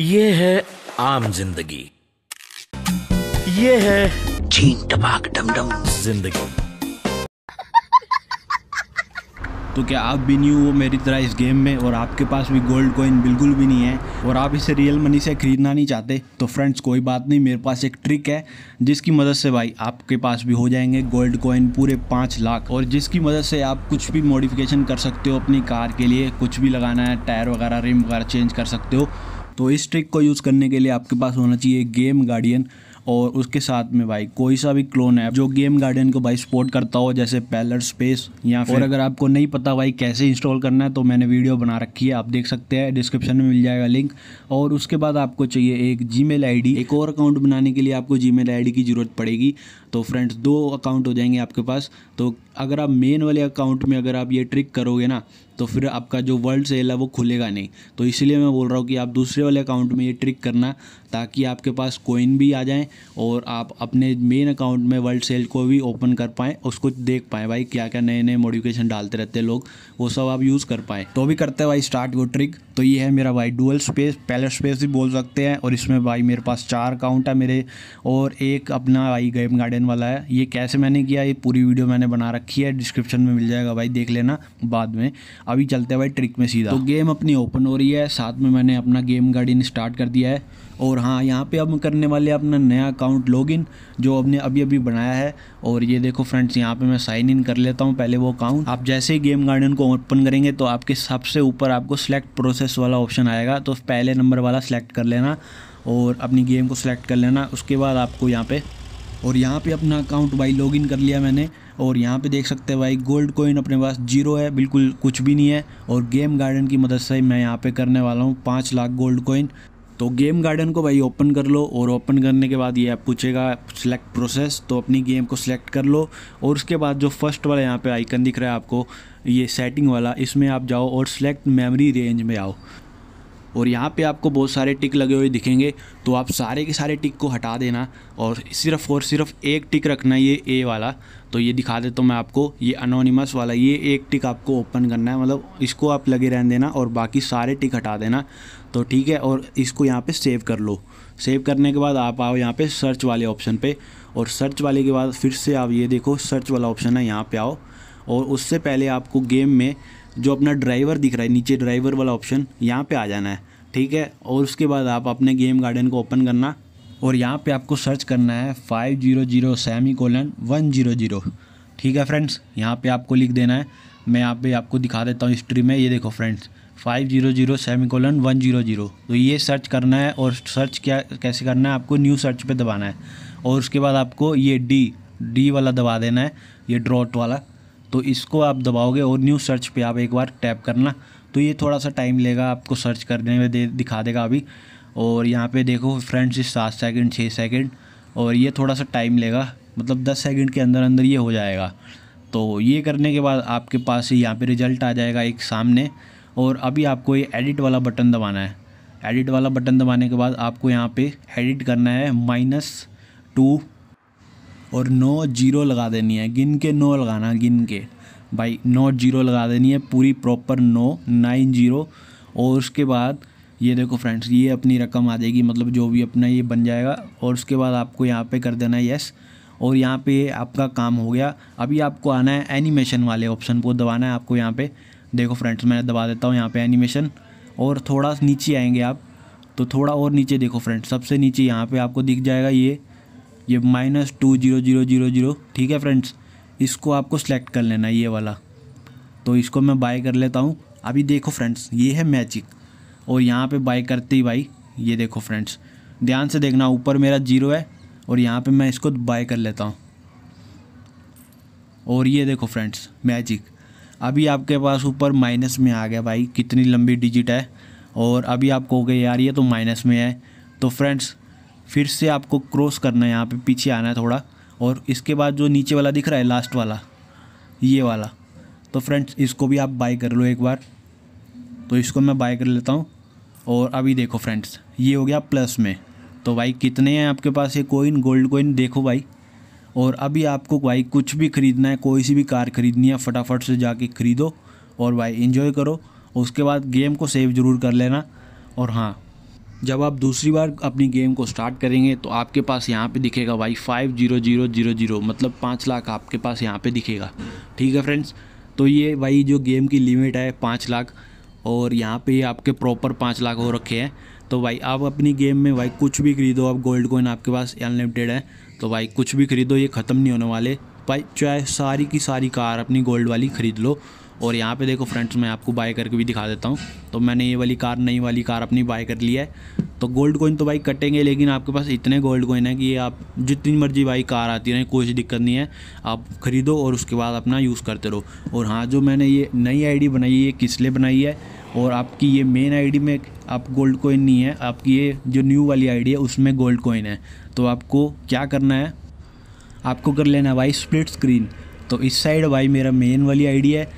ये है आम जिंदगी ये है छीन टपाक डमडम जिंदगी तो क्या आप भी नहीं हो मेरी तरह इस गेम में और आपके पास भी गोल्ड कॉइन बिल्कुल भी नहीं है और आप इसे रियल मनी से खरीदना नहीं चाहते तो फ्रेंड्स कोई बात नहीं मेरे पास एक ट्रिक है जिसकी मदद से भाई आपके पास भी हो जाएंगे गोल्ड कॉइन पूरे पाँच लाख और जिसकी मदद से आप कुछ भी मॉडिफिकेशन कर सकते हो अपनी कार के लिए कुछ भी लगाना है टायर वगैरह रिम वगैरह चेंज कर सकते हो तो इस ट्रिक को यूज़ करने के लिए आपके पास होना चाहिए गेम गार्डियन और उसके साथ में भाई कोई सा भी क्लोन ऐप जो गेम गार्डियन को भाई सपोर्ट करता हो जैसे पैलर स्पेस या फिर और अगर आपको नहीं पता भाई कैसे इंस्टॉल करना है तो मैंने वीडियो बना रखी है आप देख सकते हैं डिस्क्रिप्शन में मिल जाएगा लिंक और उसके बाद आपको चाहिए एक जी मेल एक और अकाउंट बनाने के लिए आपको जी मेल की ज़रूरत पड़ेगी तो फ्रेंड्स दो अकाउंट हो जाएंगे आपके पास तो अगर आप मेन वाले अकाउंट में अगर आप ये ट्रिक करोगे ना तो फिर आपका जो वर्ल्ड सेल है वो खुलेगा नहीं तो इसलिए मैं बोल रहा हूँ कि आप दूसरे वाले अकाउंट में ये ट्रिक करना ताकि आपके पास कोइन भी आ जाए और आप अपने मेन अकाउंट में वर्ल्ड सेल को भी ओपन कर पाएँ उसको देख पाएँ भाई क्या क्या नए नए मोडिफिकेशन डालते रहते हैं लोग वो सब आप यूज़ कर पाएँ तो भी करते हैं भाई स्टार्ट वो ट्रिक तो ये है मेरा भाई डुअल स्पेस पैलेट स्पेस भी बोल सकते हैं और इसमें भाई मेरे पास चार अकाउंट है मेरे और एक अपना भाई गेम गार्डन वाला है ये कैसे मैंने किया ये पूरी वीडियो मैंने बना रखी है डिस्क्रिप्शन में मिल जाएगा भाई देख लेना बाद में अभी चलते भाई ट्रिक में सीधा तो गेम अपनी ओपन हो रही है साथ में मैंने अपना गेम गार्डन स्टार्ट कर दिया है और हाँ यहाँ पे अब करने वाले अपना नया अकाउंट लॉगिन जो हमने अभी अभी बनाया है और ये देखो फ्रेंड्स यहाँ पे मैं साइन इन कर लेता हूँ पहले वो अकाउंट आप जैसे ही गेम गार्डन को ओपन करेंगे तो आपके सबसे ऊपर आपको सिलेक्ट प्रोसेस वाला ऑप्शन आएगा तो पहले नंबर वाला सेलेक्ट कर लेना और अपनी गेम को सिलेक्ट कर लेना उसके बाद आपको यहाँ पर और यहाँ पर अपना अकाउंट बाई लॉगिन कर लिया मैंने और यहाँ पे देख सकते हैं भाई गोल्ड कोइन अपने पास जीरो है बिल्कुल कुछ भी नहीं है और गेम गार्डन की मदद से मैं यहाँ पे करने वाला हूँ पाँच लाख गोल्ड कोइन तो गेम गार्डन को भाई ओपन कर लो और ओपन करने के बाद ये आप पूछेगा सिलेक्ट प्रोसेस तो अपनी गेम को सिलेक्ट कर लो और उसके बाद जो फर्स्ट वाला यहाँ पे आइकन दिख रहा है आपको ये सेटिंग वाला इसमें आप जाओ और सिलेक्ट मेमोरी रेंज में आओ और यहाँ पे आपको बहुत सारे टिक लगे हुए दिखेंगे तो आप सारे के सारे टिक को हटा देना और सिर्फ और सिर्फ एक टिक रखना ये ए वाला तो ये दिखा देता हूँ मैं आपको ये अनोनिमस वाला ये एक टिक आपको ओपन करना है मतलब इसको आप लगे रहने देना और बाकी सारे टिक हटा देना तो ठीक है और इसको यहाँ पर सेव कर लो सेव करने के बाद आप आओ यहाँ पे सर्च वाले ऑप्शन पर और सर्च वाले के बाद फिर से आप ये देखो सर्च वाला ऑप्शन है यहाँ पे आओ और उससे पहले आपको गेम में जो अपना ड्राइवर दिख रहा है नीचे ड्राइवर वाला ऑप्शन यहाँ पे आ जाना है ठीक है और उसके बाद आप अपने गेम गार्डन को ओपन करना और यहाँ पे आपको सर्च करना है five zero zero semicolon one zero zero ठीक है फ्रेंड्स यहाँ पे आपको लिख देना है मैं यहाँ पे आपको दिखा देता हूँ हिस्ट्री में ये देखो friends five zero zero semicolon one zero zero तो ये सर्च करना है और सर्च क्या कैसे करना है आपको न्यू सर्च पर दबाना है और उसके बाद आपको ये डी डी वाला दबा देना है ये ड्रॉट वाला तो इसको आप दबाओगे और न्यू सर्च पे आप एक बार टैप करना तो ये थोड़ा सा टाइम लेगा आपको सर्च करने में दे दिखा देगा अभी और यहाँ पे देखो फ्रेंड्स सात सेकंड छः सेकंड और ये थोड़ा सा टाइम लेगा मतलब दस सेकंड के अंदर अंदर ये हो जाएगा तो ये करने के बाद आपके पास यहाँ पर रिजल्ट आ जाएगा एक सामने और अभी आपको ये एडिट वाला बटन दबाना है एडिट वाला बटन दबाने के बाद आपको यहाँ पर एडिट करना है माइनस टू और नौ जीरो लगा देनी है गिन के नौ लगाना गिन के भाई नौ जीरो लगा देनी है पूरी प्रॉपर नौ नाइन जीरो और उसके बाद ये देखो फ्रेंड्स ये अपनी रकम आ जाएगी मतलब जो भी अपना ये बन जाएगा और उसके बाद आपको यहाँ पे कर देना है येस और यहाँ पे आपका काम हो गया अभी आपको आना है एनिमेशन वाले ऑप्शन को दबाना है आपको यहाँ पे देखो फ्रेंड्स मैं दबा देता हूँ यहाँ पे एनिमेशन और थोड़ा नीचे आएंगे आप तो थोड़ा और नीचे देखो फ्रेंड्स सबसे नीचे यहाँ पर आपको दिख जाएगा ये ये minus two zero zero zero zero ठीक है फ्रेंड्स इसको आपको सेलेक्ट कर लेना ये वाला तो इसको मैं बाय कर लेता हूँ अभी देखो फ्रेंड्स ये है मैजिक और यहाँ पे बाय करते ही भाई ये देखो फ्रेंड्स ध्यान से देखना ऊपर मेरा जीरो है और यहाँ पे मैं इसको बाय कर लेता हूँ और ये देखो फ्रेंड्स मैजिक अभी आपके पास ऊपर माइनस में आ गया भाई कितनी लंबी डिजिट है और अभी आप गया यार ये तो माइनस में है तो फ्रेंड्स फिर से आपको क्रॉस करना है यहाँ पे पीछे आना है थोड़ा और इसके बाद जो नीचे वाला दिख रहा है लास्ट वाला ये वाला तो फ्रेंड्स इसको भी आप बाय कर लो एक बार तो इसको मैं बाय कर लेता हूँ और अभी देखो फ्रेंड्स ये हो गया प्लस में तो भाई कितने हैं आपके पास ये कोइन गोल्ड कोइन देखो भाई और अभी आपको भाई कुछ भी ख़रीदना है कोई सी भी कार ख़रीदनी है फटाफट से जाके ख़रीदो और भाई इन्जॉय करो उसके बाद गेम को सेव ज़रूर कर लेना और हाँ जब आप दूसरी बार अपनी गेम को स्टार्ट करेंगे तो आपके पास यहाँ पे दिखेगा भाई five zero zero zero zero मतलब पाँच लाख आपके पास यहाँ पे दिखेगा ठीक है फ्रेंड्स तो ये भाई जो गेम की लिमिट है पाँच लाख और यहाँ पे आपके प्रॉपर पाँच लाख हो रखे हैं तो भाई आप अपनी गेम में भाई कुछ भी खरीदो आप गोल्ड कोइन आपके पास अनलिमिटेड है तो भाई कुछ भी खरीदो ये ख़त्म नहीं होने वाले भाई चाहे सारी की सारी कार अपनी गोल्ड वाली ख़रीद लो और यहाँ पे देखो फ्रेंड्स मैं आपको बाय करके भी दिखा देता हूँ तो मैंने ये वाली कार नई वाली कार अपनी बाय कर ली है तो गोल्ड कोइन तो भाई कटेंगे लेकिन आपके पास इतने गोल्ड कोइन है कि ये आप जितनी मर्जी भाई कार आती रहे कोई दिक्कत नहीं है आप ख़रीदो और उसके बाद अपना यूज़ करते रहो और हाँ जो मैंने ये नई आई बनाई है ये किस लिए बनाई है और आपकी ये मेन आईडी में आप गोल्ड कोइन नहीं है आपकी ये जो न्यू वाली आईडी है उसमें गोल्ड कोइन है तो आपको क्या करना है आपको कर लेना है भाई स्प्लिट स्क्रीन तो इस साइड भाई मेरा मेन वाली आईडी है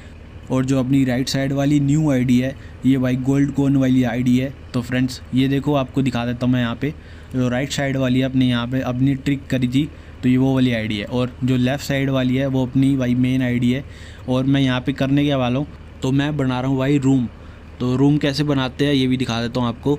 और जो अपनी राइट साइड वाली न्यू आईडी है ये भाई गोल्ड कोन वाली आईडी है तो फ्रेंड्स ये देखो आपको दिखा देता हूँ मैं यहाँ पे जो राइट साइड वाली है अपने यहाँ पे अपनी ट्रिक करी थी तो ये वो वाली आईडी है और जो लेफ़्ट साइड वाली है वो अपनी भाई मेन आईडी है और मैं यहाँ पे करने के वाला हूँ तो मैं बना रहा हूँ भाई रूम तो रूम कैसे बनाते हैं ये भी दिखा देता हूँ आपको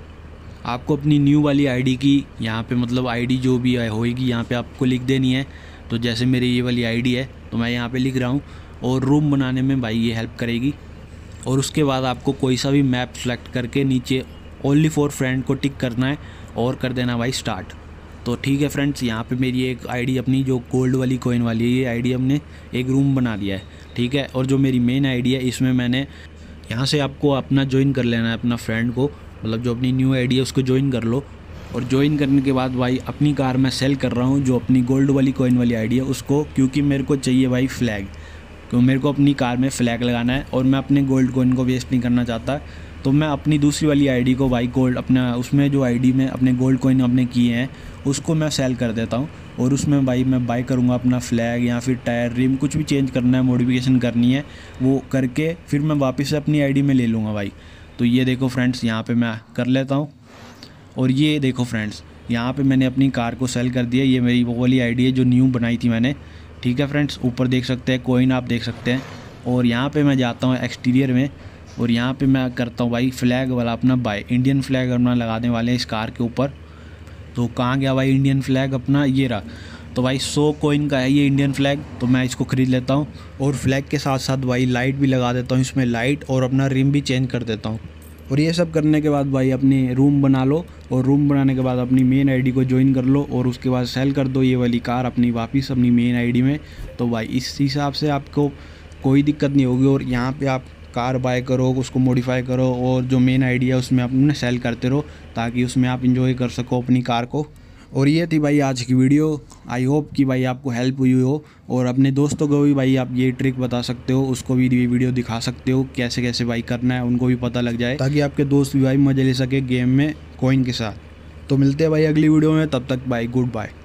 आपको अपनी न्यू वाली आईडी की यहाँ पे मतलब आईडी जो भी होएगी यहाँ पे आपको लिख देनी है तो जैसे मेरी ये वाली आईडी है तो मैं यहाँ पे लिख रहा हूँ और रूम बनाने में भाई ये हेल्प करेगी और उसके बाद आपको कोई सा भी मैप सेलेक्ट करके नीचे ओनली फॉर फ्रेंड को टिक करना है और कर देना भाई स्टार्ट तो ठीक है फ्रेंड्स यहाँ पे मेरी एक आईडी अपनी जो गोल्ड वाली कोइन वाली है ये आईडी हमने एक रूम बना दिया है ठीक है और जो मेरी मेन आईडी है इसमें मैंने यहाँ से आपको अपना ज्वाइन कर लेना है अपना फ्रेंड को मतलब जो अपनी न्यू आईडी है उसको ज्वाइन कर लो और ज्वाइन करने के बाद भाई अपनी कार मैं सेल कर रहा हूँ जो अपनी गोल्ड वाली कोइन वाली आईडी है उसको क्योंकि मेरे को चाहिए भाई फ्लैग क्यों तो मेरे को अपनी कार में फ्लैग लगाना है और मैं अपने गोल्ड कोइन को वेस्ट नहीं करना चाहता तो मैं अपनी दूसरी वाली आईडी को बाई गोल्ड अपना उसमें जो आईडी में अपने गोल्ड कोइन अपने किए हैं उसको मैं सेल कर देता हूँ और उसमें भाई मैं बाई करूँगा अपना फ्लैग या फिर टायर रिम कुछ भी चेंज करना है मोडिफिकेशन करनी है वो करके फिर मैं वापस अपनी आईडी में ले लूँगा भाई तो ये देखो फ्रेंड्स यहाँ पर मैं कर लेता हूँ और ये देखो फ्रेंड्स यहाँ पे मैंने अपनी कार को सेल कर दिया ये मेरी वो वाली आईडी है जो न्यू बनाई थी मैंने ठीक है फ्रेंड्स ऊपर देख सकते हैं कोइन आप देख सकते हैं और यहाँ पे मैं जाता हूँ एक्सटीरियर में और यहाँ पे मैं करता हूँ भाई फ्लैग वाला अपना बाई इंडियन फ्लैग अपना लगाने वाले हैं इस कार के ऊपर तो कहाँ गया भाई इंडियन फ्लैग अपना ये रहा तो भाई सो कोइन का है ये इंडियन फ्लैग तो मैं इसको ख़रीद लेता हूँ और फ्लैग के साथ साथ भाई लाइट भी लगा देता हूँ इसमें लाइट और अपना रिम भी चेंज कर देता हूँ और ये सब करने के बाद भाई अपने रूम बना लो और रूम बनाने के बाद अपनी मेन आईडी को ज्वाइन कर लो और उसके बाद सेल कर दो ये वाली कार अपनी वापस अपनी मेन आईडी में तो भाई इस हिसाब से आपको कोई दिक्कत नहीं होगी और यहाँ पे आप कार बाय करो उसको मॉडिफाई करो और जो मेन है उसमें अपने सेल करते रहो ताकि उसमें आप इंजॉय कर सको अपनी कार को और ये थी भाई आज की वीडियो आई होप कि भाई आपको हेल्प हुई हो और अपने दोस्तों को भी भाई आप ये ट्रिक बता सकते हो उसको भी ये वीडियो दिखा सकते हो कैसे कैसे भाई करना है उनको भी पता लग जाए ताकि आपके दोस्त भी भाई मज़े ले सके गेम में कॉइन के साथ तो मिलते हैं भाई अगली वीडियो में तब तक भाई गुड बाय